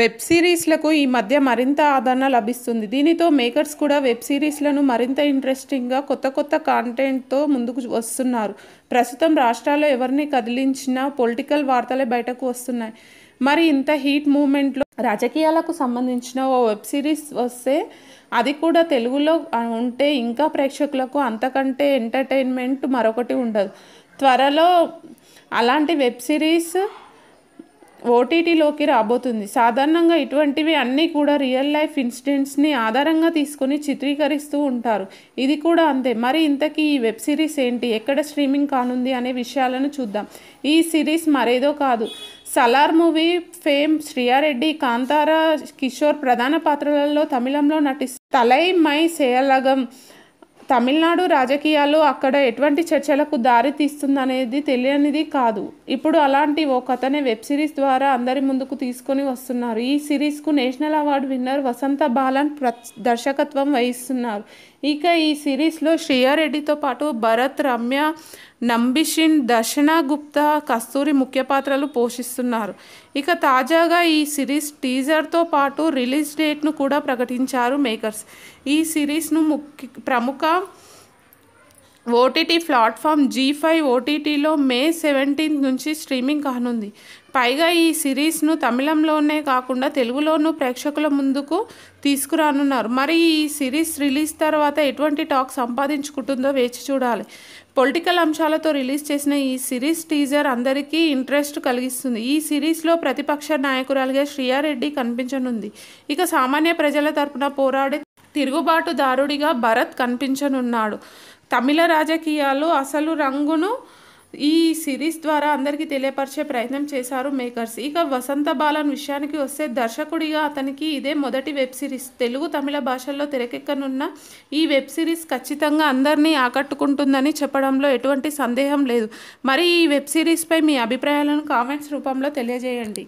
web సిరీస్లకు ఈ మధ్య మరింత ఆదరణ లభిస్తుంది దీనితో మేకర్స్ కూడా వెబ్ సిరీస్లను మరింత ఇంట్రెస్టింగ్గా కొత్త కొత్త కాంటెంట్తో ముందుకు వస్తున్నారు ప్రస్తుతం రాష్ట్రాల్లో ఎవరిని కదిలించినా పొలిటికల్ వార్తలే బయటకు వస్తున్నాయి మరి ఇంత హీట్ మూమెంట్లో రాజకీయాలకు సంబంధించిన ఓ వెబ్ సిరీస్ వస్తే అది కూడా తెలుగులో ఉంటే ఇంకా ప్రేక్షకులకు అంతకంటే ఎంటర్టైన్మెంట్ మరొకటి ఉండదు త్వరలో అలాంటి వెబ్ సిరీస్ ఓటీటీలోకి రాబోతుంది సాధారణంగా ఇటువంటివి అన్నీ కూడా రియల్ లైఫ్ ఇన్సిడెంట్స్ని ఆధారంగా తీసుకుని చిత్రీకరిస్తూ ఉంటారు ఇది కూడా అంతే మరి ఇంతకీ ఈ వెబ్ సిరీస్ ఏంటి ఎక్కడ స్ట్రీమింగ్ కానుంది అనే విషయాలను చూద్దాం ఈ సిరీస్ మరేదో కాదు సలార్ మూవీ ఫేమ్ శ్రీయారెడ్డి కాంతార కిషోర్ ప్రధాన పాత్రలలో తమిళంలో నటిస్తారు తలై మై సేయలగం తమిళనాడు రాజకీయాలు అక్కడ ఎటువంటి చర్చలకు దారి తీస్తుందనేది తెలియనిది కాదు ఇప్పుడు అలాంటి ఓ కథనే వెబ్ సిరీస్ ద్వారా అందరి ముందుకు తీసుకొని వస్తున్నారు ఈ సిరీస్కు national award winner Vasantha Balan దర్శకత్వం వహిస్తున్నారు ఇక ఈ సిరీస్లో శ్రీయారెడ్డితో పాటు భరత్ రమ్య నంబిషిన్ దర్శన గుప్తా కస్తూరి ముఖ్య పాత్రలు పోషిస్తున్నారు ఇక తాజాగా ఈ సిరీస్ టీజర్తో పాటు రిలీజ్ డేట్ను కూడా ప్రకటించారు మేకర్స్ ఈ సిరీస్ను ముఖ్య ప్రముఖ ఓటీటీ ప్లాట్ఫామ్ జీ ఫైవ్ ఓటీటీలో మే సెవెంటీన్త్ నుంచి స్ట్రీమింగ్ కానుంది పైగా ఈ సిరీస్ను తమిళంలోనే కాకుండా తెలుగులోనూ ప్రేక్షకుల ముందుకు తీసుకురానున్నారు మరి ఈ సిరీస్ రిలీజ్ తర్వాత ఎటువంటి టాక్ సంపాదించుకుంటుందో వేచి చూడాలి పొలిటికల్ అంశాలతో రిలీజ్ చేసిన ఈ సిరీస్ టీజర్ అందరికీ ఇంట్రెస్ట్ కలిగిస్తుంది ఈ సిరీస్లో ప్రతిపక్ష నాయకురాలుగా శ్రీయారెడ్డి కనిపించనుంది ఇక సామాన్య ప్రజల తరపున పోరాడే తిరుగుబాటుదారుడిగా భరత్ కనిపించనున్నాడు తమిళ రాజకీయాలు అసలు రంగును ఈ సిరీస్ ద్వారా అందరికీ తెలియపరిచే ప్రయత్నం చేశారు మేకర్స్ ఇక వసంత బాలన్ విషయానికి వస్తే దర్శకుడిగా అతనికి ఇదే మొదటి వెబ్ సిరీస్ తెలుగు తమిళ భాషల్లో తెరకెక్కనున్న ఈ వెబ్ సిరీస్ ఖచ్చితంగా అందరినీ ఆకట్టుకుంటుందని చెప్పడంలో ఎటువంటి సందేహం లేదు మరి ఈ వెబ్ సిరీస్పై మీ అభిప్రాయాలను కామెంట్స్ రూపంలో తెలియజేయండి